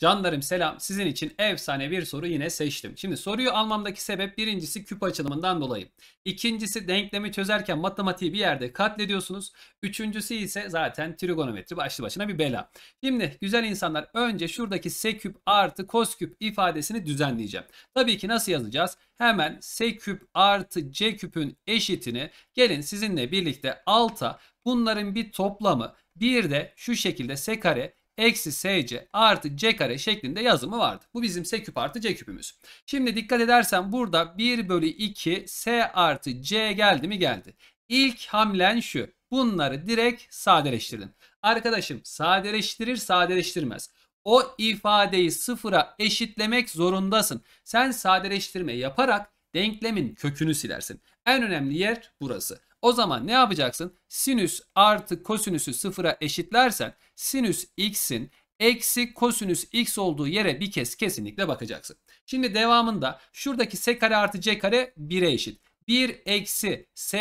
Canlarım selam. Sizin için efsane bir soru yine seçtim. Şimdi soruyu almamdaki sebep birincisi küp açılımından dolayı. İkincisi denklemi çözerken matematiği bir yerde katlediyorsunuz. Üçüncüsü ise zaten trigonometri başlı başına bir bela. Şimdi güzel insanlar önce şuradaki s küp artı kos küp ifadesini düzenleyeceğim. Tabii ki nasıl yazacağız? Hemen s küp artı c küpün eşitini gelin sizinle birlikte alta bunların bir toplamı bir de şu şekilde s kare eksi sc artı c kare şeklinde yazımı vardı. Bu bizim s küp artı c küpümüz. Şimdi dikkat edersen burada 1 bölü 2 s artı c geldi mi geldi. İlk hamlen şu. Bunları direkt sadeleştirdim. Arkadaşım sadeleştirir sadeleştirmez. O ifadeyi sıfıra eşitlemek zorundasın. Sen sadeleştirme yaparak denklemin kökünü silersin. En önemli yer burası. O zaman ne yapacaksın? Sinüs artı kosinüsü sıfıra eşitlersen sinüs x'in eksi kosinüs x olduğu yere bir kez kesinlikle bakacaksın. Şimdi devamında şuradaki s kare artı c kare 1'e eşit. 1 eksi SC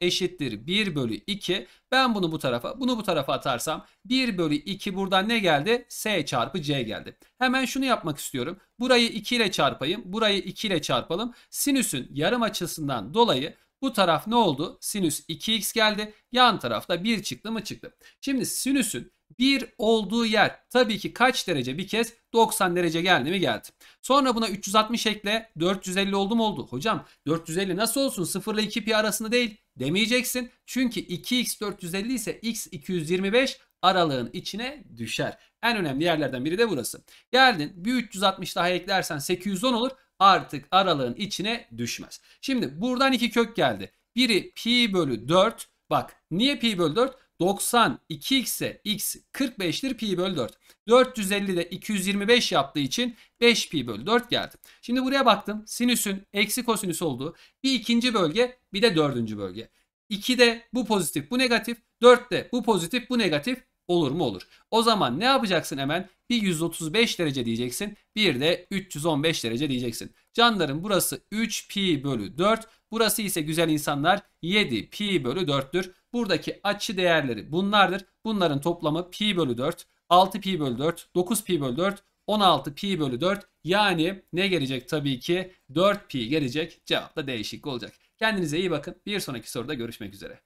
eşittir 1 bölü 2. Ben bunu bu tarafa bunu bu tarafa atarsam 1 bölü 2 buradan ne geldi? S çarpı C geldi. Hemen şunu yapmak istiyorum. Burayı 2 ile çarpayım. Burayı 2 ile çarpalım. Sinüsün yarım açısından dolayı bu taraf ne oldu? Sinüs 2x geldi. Yan tarafta 1 çıktı mı çıktı. Şimdi sinüsün 1 olduğu yer tabii ki kaç derece bir kez 90 derece geldi mi geldi. Sonra buna 360 ekle 450 oldu mu oldu. Hocam 450 nasıl olsun 0 ile 2 pi arasında değil demeyeceksin. Çünkü 2x 450 ise x 225 aralığın içine düşer. En önemli yerlerden biri de burası. Geldin bir 360 daha eklersen 810 olur artık aralığın içine düşmez. Şimdi buradan iki kök geldi. Biri pi bölü 4 bak niye pi bölü 4? 90 2x'e x 45'tir pi bölü 4. 450 de 225 yaptığı için 5 pi bölü 4 geldi. Şimdi buraya baktım. Sinüsün eksi kosinüs olduğu bir ikinci bölge bir de dördüncü bölge. 2 de bu pozitif bu negatif. 4 de bu pozitif bu negatif. Olur mu olur. O zaman ne yapacaksın hemen? Bir 135 derece diyeceksin. Bir de 315 derece diyeceksin. Canlarım burası 3 pi bölü 4. Burası ise güzel insanlar 7 pi bölü 4'tür. Buradaki açı değerleri bunlardır. Bunların toplamı pi bölü 4, 6 pi bölü 4, 9 pi bölü 4, 16 pi bölü 4. Yani ne gelecek tabii ki 4 pi gelecek. Cevap da değişik olacak. Kendinize iyi bakın. Bir sonraki soruda görüşmek üzere.